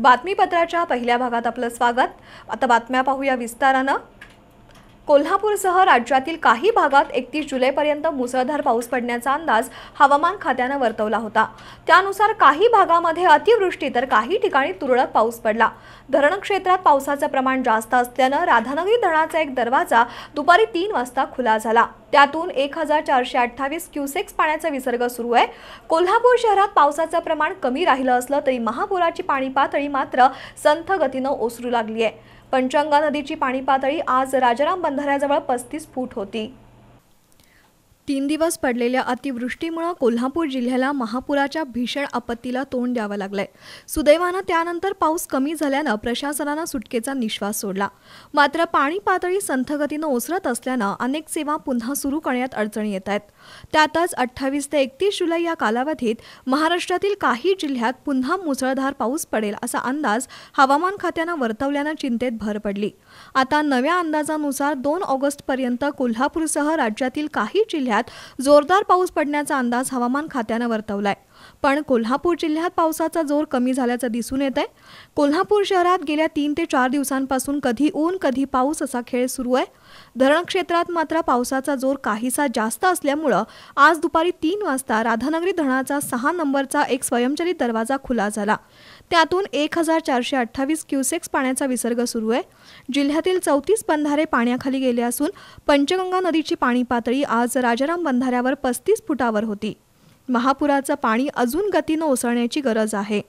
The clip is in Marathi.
बातमीपत्राच्या पहिल्या भागात आपलं स्वागत आता बातम्या पाहूया विस्तारानं कोल्हापूरसह राज्यातील काही भागात एकतीस जुलैपर्यंत मुसळधार पाऊस पडण्याचा अंदाज हवामान खात्यानं वर्तवला होता त्यानुसार काही भागामध्ये अतिवृष्टी तर काही ठिकाणी तुरळक पाऊस पडला धरण क्षेत्रात पावसाचं प्रमाण जास्त असल्यानं राधानगरी धरणाचा एक दरवाजा दुपारी तीन वाजता खुला झाला त्यातून एक हजार चारशे अठ्ठावीस क्युसेक्स पाण्याचा विसर्ग सुरू आहे कोल्हापूर शहरात पावसाचं प्रमाण कमी राहिलं असलं तरी महापुराची पाणी पातळी मात्र संथ गतीनं ओसरू लागली आहे पंचांगा नदीची पाणी पातळी आज राजाराम बंधाऱ्याजवळ पस्तीस फूट होती तीन दिवस पडलेल्या अतिवृष्टीमुळं कोल्हापूर जिल्ह्याला महापुराच्या भीषण आपत्तीला तोंड द्यावं लागलंय सुदैवानं त्यानंतर पाऊस कमी झाल्यानं प्रशासनानं सुटकेचा निश्वास सोडला मात्र पाणी पातळी संथगतीनं ओसरत असल्यानं अनेक सेवा पुन्हा सुरू करण्यात अडचणी येत आहेत त्यातच अठ्ठावीस ते एकतीस जुलै या कालावधीत महाराष्ट्रातील काही जिल्ह्यात पुन्हा मुसळधार पाऊस पडेल असा अंदाज हवामान खात्यानं वर्तवल्यानं चिंतेत भर पडली आता नव्या अंदाजानुसार दोन ऑगस्टपर्यंत कोल्हापूरसह राज्यातील काही जिल्ह्यात जिल्ह्यात जोरदार पाऊस पडण्याचा अंदाज हवामान खात्यानं वर्तवलाय पण कोल्हापूर जिल्ह्यात पावसाचा जोर कमी झाल्याचं दिसून येत आहे कोल्हापूर शहरात गेल्या तीन ते चार दिवसांपासून कधी ऊन कधी पाऊस असा खेळ सुरू आहे धरण क्षेत्रात मात्र पावसाचा जोर काहीसा जास्त असल्यामुळं आज दुपारी तीन वाजता राधानगरी धरणाचा सहा नंबरचा एक स्वयंचलित दरवाजा खुला झाला त्यातून एक हजार चारशे अठ्ठावीस क्युसेक्स पाण्याचा विसर्ग सुरू आहे जिल्ह्यातील चौतीस बंधारे पाण्याखाली गेले असून पंचगंगा नदीची पाणी पातळी आज राजाराम बंधाऱ्यावर पस्तीस फुटावर होती महापुराचं पाणी अजून गतीनं ओसळण्याची गरज आहे